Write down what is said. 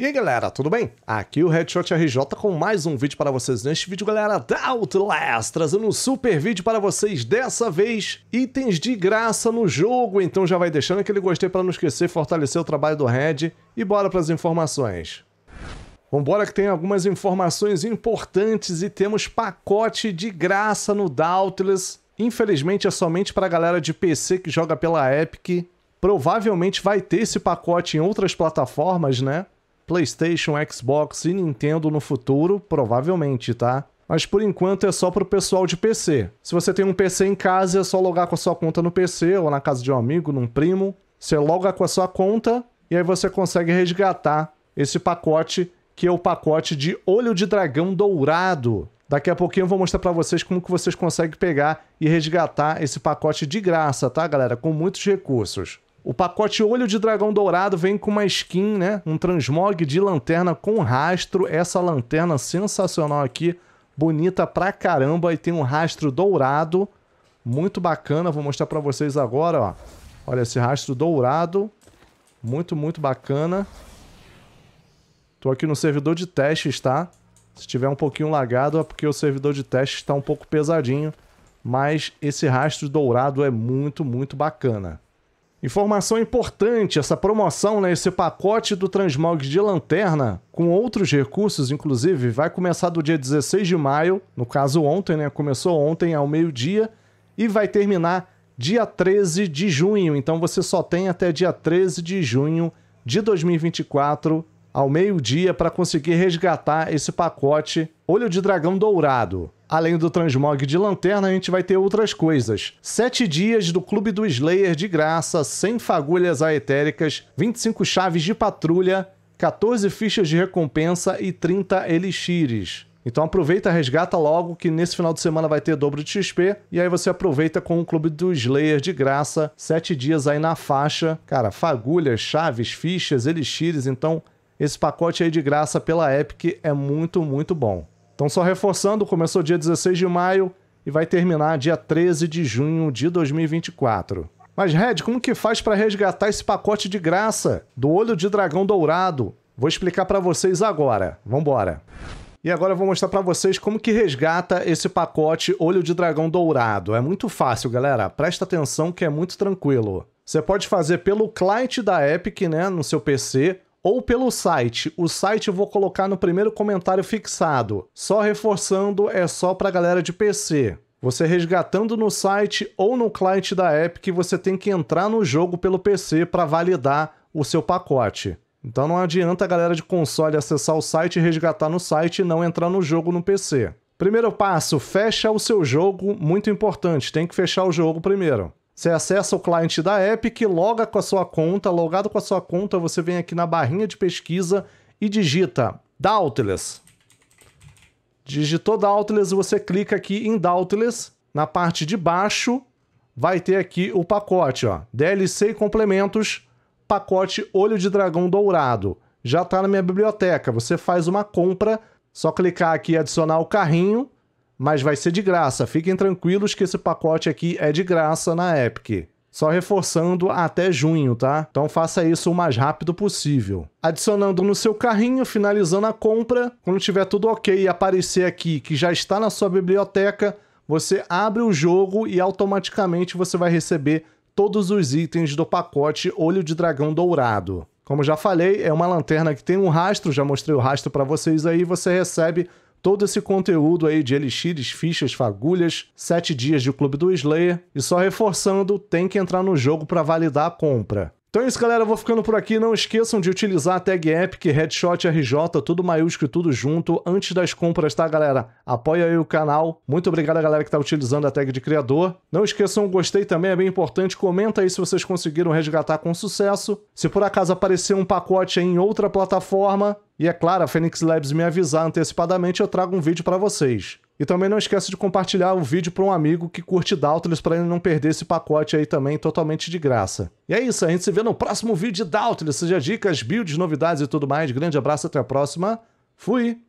E aí galera, tudo bem? Aqui o Headshot RJ com mais um vídeo para vocês. Neste vídeo, galera, da Outlast, trazendo um super vídeo para vocês. Dessa vez, itens de graça no jogo. Então já vai deixando aquele gostei para não esquecer, fortalecer o trabalho do Red. E bora para as informações. Vambora que tem algumas informações importantes e temos pacote de graça no Dauntless. Infelizmente é somente para a galera de PC que joga pela Epic. Provavelmente vai ter esse pacote em outras plataformas, né? PlayStation, Xbox e Nintendo no futuro, provavelmente, tá? Mas por enquanto é só pro pessoal de PC. Se você tem um PC em casa, é só logar com a sua conta no PC ou na casa de um amigo, num primo. Você loga com a sua conta e aí você consegue resgatar esse pacote, que é o pacote de olho de dragão dourado. Daqui a pouquinho eu vou mostrar para vocês como que vocês conseguem pegar e resgatar esse pacote de graça, tá, galera? Com muitos recursos. O pacote Olho de Dragão Dourado vem com uma skin, né? Um transmog de lanterna com rastro. Essa lanterna sensacional aqui, bonita pra caramba e tem um rastro dourado, muito bacana. Vou mostrar pra vocês agora, ó. Olha esse rastro dourado, muito, muito bacana. Tô aqui no servidor de testes, tá? Se tiver um pouquinho lagado é porque o servidor de testes está um pouco pesadinho, mas esse rastro dourado é muito, muito bacana. Informação importante: essa promoção, né, esse pacote do Transmog de Lanterna, com outros recursos, inclusive, vai começar do dia 16 de maio, no caso ontem, né? Começou ontem ao meio-dia e vai terminar dia 13 de junho. Então você só tem até dia 13 de junho de 2024 ao meio-dia para conseguir resgatar esse pacote Olho de Dragão Dourado. Além do transmog de lanterna, a gente vai ter outras coisas. Sete dias do Clube do Slayer de graça, 100 fagulhas aetéricas, 25 chaves de patrulha, 14 fichas de recompensa e 30 elixires. Então aproveita, resgata logo que nesse final de semana vai ter dobro de XP e aí você aproveita com o Clube do Slayer de graça, sete dias aí na faixa. Cara, fagulhas, chaves, fichas, elixires, então esse pacote aí de graça pela Epic é muito, muito bom. Então, só reforçando, começou dia 16 de maio e vai terminar dia 13 de junho de 2024. Mas, Red, como que faz para resgatar esse pacote de graça do Olho de Dragão Dourado? Vou explicar para vocês agora. Vambora! E agora eu vou mostrar para vocês como que resgata esse pacote Olho de Dragão Dourado. É muito fácil, galera. Presta atenção que é muito tranquilo. Você pode fazer pelo client da Epic, né, no seu PC, ou pelo site. O site eu vou colocar no primeiro comentário fixado. Só reforçando, é só para galera de PC. Você resgatando no site ou no cliente da Epic, você tem que entrar no jogo pelo PC para validar o seu pacote. Então não adianta a galera de console acessar o site, resgatar no site e não entrar no jogo no PC. Primeiro passo, fecha o seu jogo, muito importante, tem que fechar o jogo primeiro. Você acessa o cliente da Epic, loga com a sua conta. Logado com a sua conta, você vem aqui na barrinha de pesquisa e digita Doubtless. Digitou Doubtless, você clica aqui em Doubtless. Na parte de baixo, vai ter aqui o pacote, ó. DLC e complementos, pacote Olho de Dragão Dourado. Já está na minha biblioteca. Você faz uma compra, só clicar aqui e adicionar o carrinho mas vai ser de graça. Fiquem tranquilos que esse pacote aqui é de graça na Epic. Só reforçando até junho, tá? Então faça isso o mais rápido possível. Adicionando no seu carrinho, finalizando a compra, quando tiver tudo ok e aparecer aqui que já está na sua biblioteca, você abre o jogo e automaticamente você vai receber todos os itens do pacote Olho de Dragão Dourado. Como já falei, é uma lanterna que tem um rastro, já mostrei o rastro para vocês aí, você recebe todo esse conteúdo aí de elixires, fichas, fagulhas, sete dias de Clube do Slayer e só reforçando, tem que entrar no jogo para validar a compra. Então é isso, galera. Eu vou ficando por aqui. Não esqueçam de utilizar a tag Epic, Headshot RJ, tudo maiúsculo, tudo junto, antes das compras, tá, galera? Apoia aí o canal. Muito obrigado a galera que tá utilizando a tag de criador. Não esqueçam o gostei também, é bem importante. Comenta aí se vocês conseguiram resgatar com sucesso. Se por acaso aparecer um pacote em outra plataforma, e é claro, a Phoenix Labs me avisar antecipadamente, eu trago um vídeo para vocês. E também não esqueça de compartilhar o vídeo para um amigo que curte Doubtless para ele não perder esse pacote aí também totalmente de graça. E é isso, a gente se vê no próximo vídeo de Doubtless, seja dicas, builds, novidades e tudo mais. Grande abraço, até a próxima. Fui!